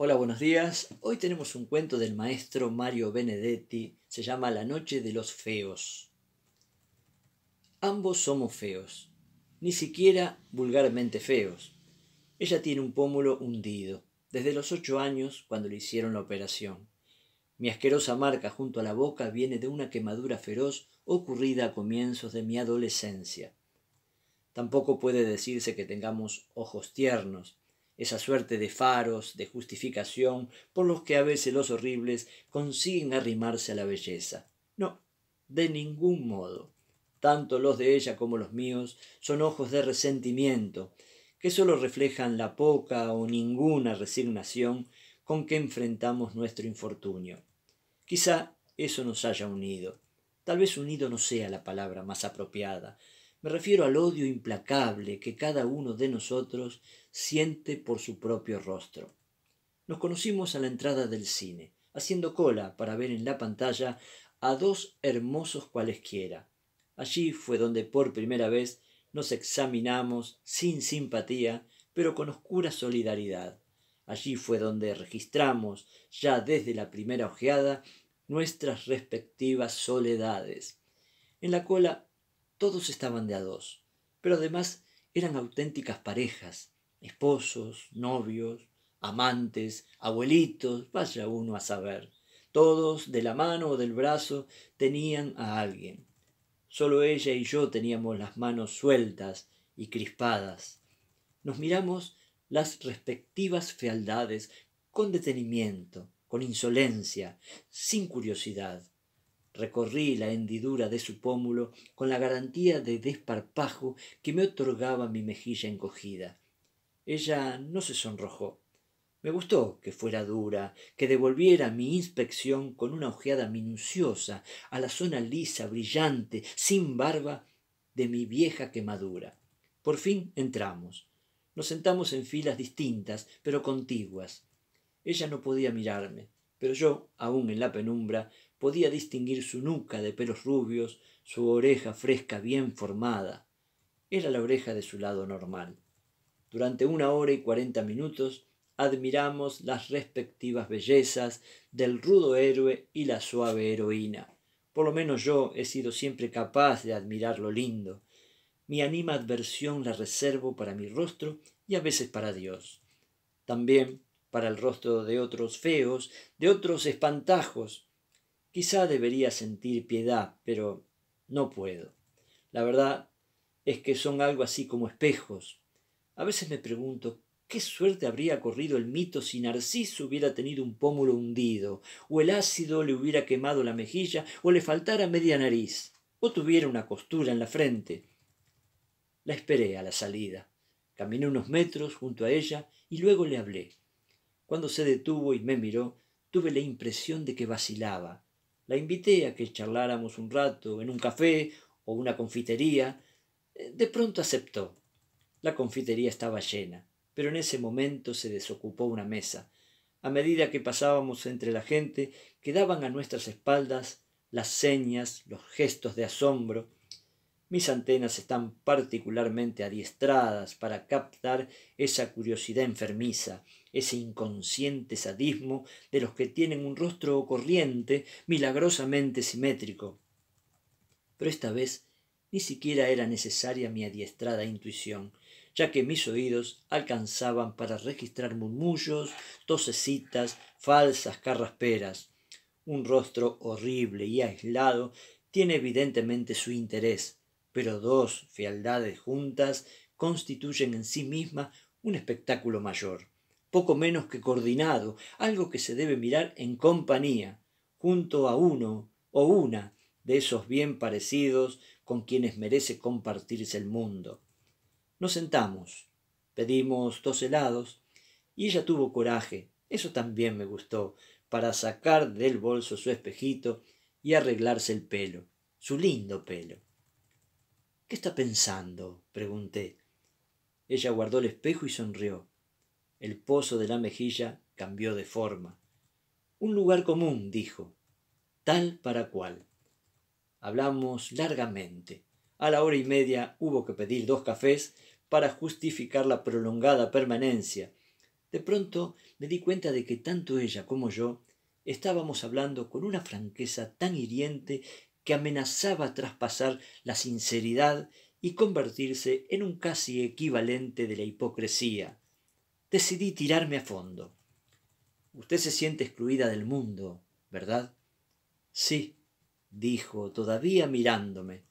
Hola, buenos días. Hoy tenemos un cuento del maestro Mario Benedetti. Se llama La Noche de los Feos. Ambos somos feos, ni siquiera vulgarmente feos. Ella tiene un pómulo hundido, desde los ocho años cuando le hicieron la operación. Mi asquerosa marca junto a la boca viene de una quemadura feroz ocurrida a comienzos de mi adolescencia. Tampoco puede decirse que tengamos ojos tiernos, esa suerte de faros, de justificación, por los que a veces los horribles consiguen arrimarse a la belleza. No, de ningún modo. Tanto los de ella como los míos son ojos de resentimiento, que solo reflejan la poca o ninguna resignación con que enfrentamos nuestro infortunio. Quizá eso nos haya unido. Tal vez unido no sea la palabra más apropiada, me refiero al odio implacable que cada uno de nosotros siente por su propio rostro. Nos conocimos a la entrada del cine, haciendo cola para ver en la pantalla a dos hermosos cualesquiera. Allí fue donde por primera vez nos examinamos sin simpatía, pero con oscura solidaridad. Allí fue donde registramos, ya desde la primera ojeada, nuestras respectivas soledades. En la cola todos estaban de a dos, pero además eran auténticas parejas, esposos, novios, amantes, abuelitos, vaya uno a saber. Todos, de la mano o del brazo, tenían a alguien. Solo ella y yo teníamos las manos sueltas y crispadas. Nos miramos las respectivas fealdades con detenimiento, con insolencia, sin curiosidad. Recorrí la hendidura de su pómulo con la garantía de desparpajo que me otorgaba mi mejilla encogida. Ella no se sonrojó. Me gustó que fuera dura, que devolviera mi inspección con una ojeada minuciosa a la zona lisa, brillante, sin barba de mi vieja quemadura. Por fin entramos. Nos sentamos en filas distintas, pero contiguas. Ella no podía mirarme, pero yo, aún en la penumbra, podía distinguir su nuca de pelos rubios, su oreja fresca bien formada. Era la oreja de su lado normal. Durante una hora y cuarenta minutos admiramos las respectivas bellezas del rudo héroe y la suave heroína. Por lo menos yo he sido siempre capaz de admirar lo lindo. Mi anima adversión la reservo para mi rostro y a veces para Dios. También para el rostro de otros feos, de otros espantajos, Quizá debería sentir piedad, pero no puedo. La verdad es que son algo así como espejos. A veces me pregunto qué suerte habría corrido el mito si Narciso hubiera tenido un pómulo hundido, o el ácido le hubiera quemado la mejilla, o le faltara media nariz, o tuviera una costura en la frente. La esperé a la salida. Caminé unos metros junto a ella y luego le hablé. Cuando se detuvo y me miró, tuve la impresión de que vacilaba. La invité a que charláramos un rato en un café o una confitería. Eh, de pronto aceptó. La confitería estaba llena, pero en ese momento se desocupó una mesa. A medida que pasábamos entre la gente, quedaban a nuestras espaldas las señas, los gestos de asombro. Mis antenas están particularmente adiestradas para captar esa curiosidad enfermiza, ese inconsciente sadismo de los que tienen un rostro corriente milagrosamente simétrico. Pero esta vez ni siquiera era necesaria mi adiestrada intuición, ya que mis oídos alcanzaban para registrar murmullos, tosecitas, falsas carrasperas. Un rostro horrible y aislado tiene evidentemente su interés, pero dos fealdades juntas constituyen en sí misma un espectáculo mayor poco menos que coordinado, algo que se debe mirar en compañía, junto a uno o una de esos bien parecidos con quienes merece compartirse el mundo. Nos sentamos, pedimos dos helados, y ella tuvo coraje, eso también me gustó, para sacar del bolso su espejito y arreglarse el pelo, su lindo pelo. ¿Qué está pensando? pregunté. Ella guardó el espejo y sonrió. El pozo de la mejilla cambió de forma. Un lugar común, dijo, tal para cual. Hablamos largamente. A la hora y media hubo que pedir dos cafés para justificar la prolongada permanencia. De pronto me di cuenta de que tanto ella como yo estábamos hablando con una franqueza tan hiriente que amenazaba traspasar la sinceridad y convertirse en un casi equivalente de la hipocresía decidí tirarme a fondo. Usted se siente excluida del mundo, ¿verdad? Sí, dijo, todavía mirándome.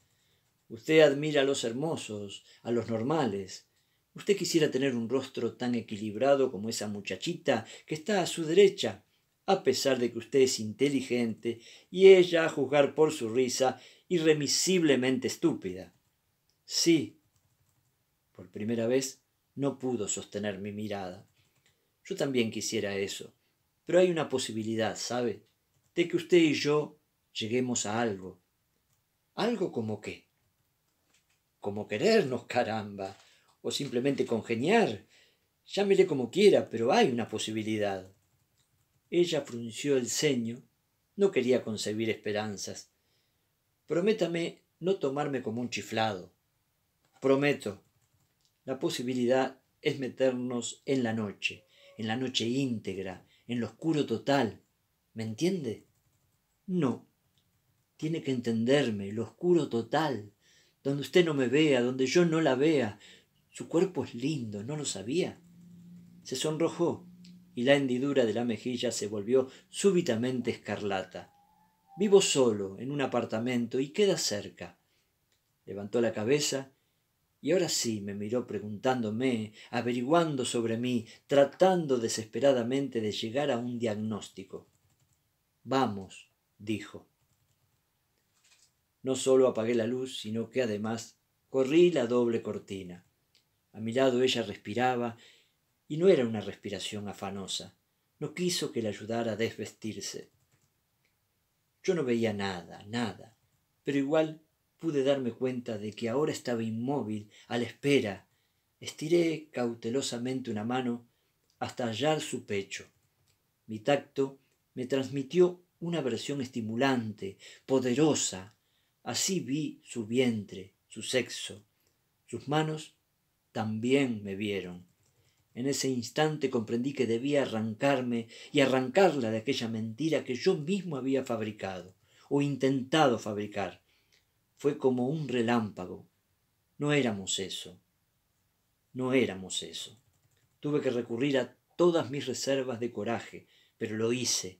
Usted admira a los hermosos, a los normales. Usted quisiera tener un rostro tan equilibrado como esa muchachita que está a su derecha, a pesar de que usted es inteligente y ella, a juzgar por su risa, irremisiblemente estúpida. Sí, por primera vez no pudo sostener mi mirada. Yo también quisiera eso, pero hay una posibilidad, ¿sabe? De que usted y yo lleguemos a algo. ¿Algo como qué? Como querernos, caramba, o simplemente congeniar. Llámele como quiera, pero hay una posibilidad. Ella frunció el ceño. No quería concebir esperanzas. Prométame no tomarme como un chiflado. Prometo, la posibilidad es meternos en la noche, en la noche íntegra, en lo oscuro total. ¿Me entiende? No. Tiene que entenderme, lo oscuro total, donde usted no me vea, donde yo no la vea. Su cuerpo es lindo, no lo sabía. Se sonrojó y la hendidura de la mejilla se volvió súbitamente escarlata. Vivo solo, en un apartamento, y queda cerca. Levantó la cabeza y ahora sí me miró preguntándome, averiguando sobre mí, tratando desesperadamente de llegar a un diagnóstico. Vamos, dijo. No solo apagué la luz, sino que además corrí la doble cortina. A mi lado ella respiraba, y no era una respiración afanosa. No quiso que la ayudara a desvestirse. Yo no veía nada, nada, pero igual pude darme cuenta de que ahora estaba inmóvil, a la espera. Estiré cautelosamente una mano hasta hallar su pecho. Mi tacto me transmitió una versión estimulante, poderosa. Así vi su vientre, su sexo. Sus manos también me vieron. En ese instante comprendí que debía arrancarme y arrancarla de aquella mentira que yo mismo había fabricado o intentado fabricar fue como un relámpago. No éramos eso. No éramos eso. Tuve que recurrir a todas mis reservas de coraje, pero lo hice.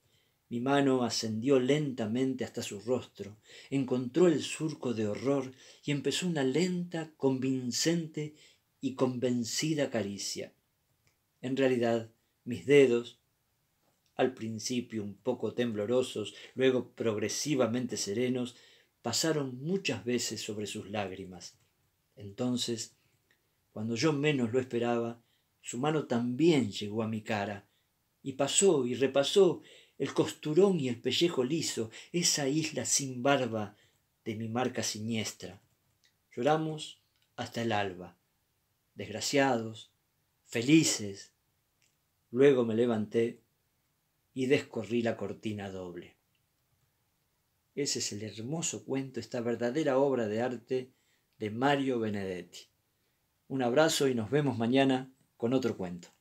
Mi mano ascendió lentamente hasta su rostro, encontró el surco de horror y empezó una lenta, convincente y convencida caricia. En realidad, mis dedos, al principio un poco temblorosos, luego progresivamente serenos, pasaron muchas veces sobre sus lágrimas. Entonces, cuando yo menos lo esperaba, su mano también llegó a mi cara, y pasó y repasó el costurón y el pellejo liso, esa isla sin barba de mi marca siniestra. Lloramos hasta el alba, desgraciados, felices. Luego me levanté y descorrí la cortina doble. Ese es el hermoso cuento, esta verdadera obra de arte de Mario Benedetti. Un abrazo y nos vemos mañana con otro cuento.